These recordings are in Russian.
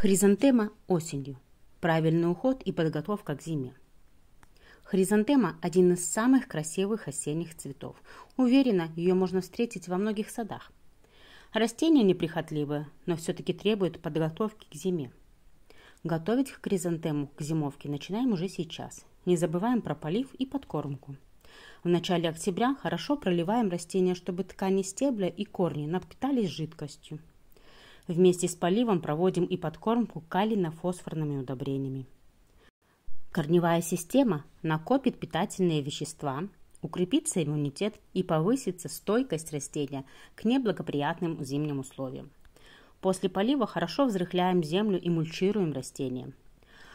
Хризантема осенью. Правильный уход и подготовка к зиме. Хризантема – один из самых красивых осенних цветов. Уверена, ее можно встретить во многих садах. Растение неприхотливое, но все-таки требует подготовки к зиме. Готовить хризантему к зимовке начинаем уже сейчас. Не забываем про полив и подкормку. В начале октября хорошо проливаем растение, чтобы ткани стебля и корни напитались жидкостью. Вместе с поливом проводим и подкормку калийно-фосфорными удобрениями. Корневая система накопит питательные вещества, укрепится иммунитет и повысится стойкость растения к неблагоприятным зимним условиям. После полива хорошо взрыхляем землю и мульчируем растения.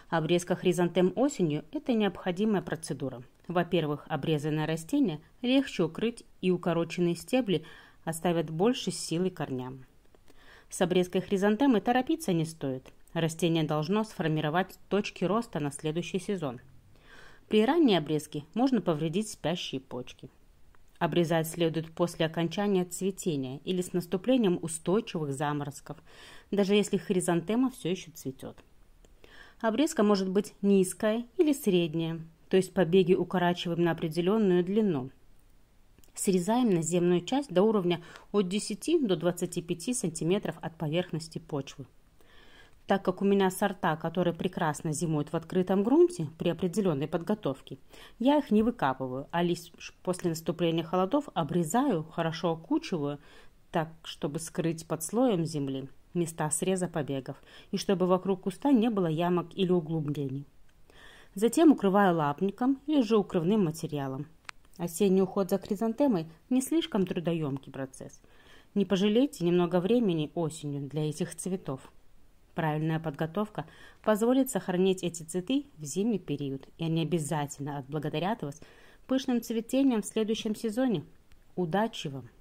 Обрезка хризантем осенью – это необходимая процедура. Во-первых, обрезанное растение легче укрыть и укороченные стебли оставят больше силы корням. С обрезкой хризантемы торопиться не стоит. Растение должно сформировать точки роста на следующий сезон. При ранней обрезке можно повредить спящие почки. Обрезать следует после окончания цветения или с наступлением устойчивых заморозков, даже если хризантема все еще цветет. Обрезка может быть низкая или средняя, то есть побеги укорачиваем на определенную длину – срезаем наземную часть до уровня от 10 до 25 сантиметров от поверхности почвы. Так как у меня сорта, которые прекрасно зимуют в открытом грунте при определенной подготовке, я их не выкапываю, а лишь после наступления холодов обрезаю, хорошо окучиваю, так, чтобы скрыть под слоем земли места среза побегов и чтобы вокруг куста не было ямок или углублений. Затем укрываю лапником или же укрывным материалом. Осенний уход за хризантемой не слишком трудоемкий процесс. Не пожалейте немного времени осенью для этих цветов. Правильная подготовка позволит сохранить эти цветы в зимний период, и они обязательно отблагодарят вас пышным цветением в следующем сезоне. Удачи вам!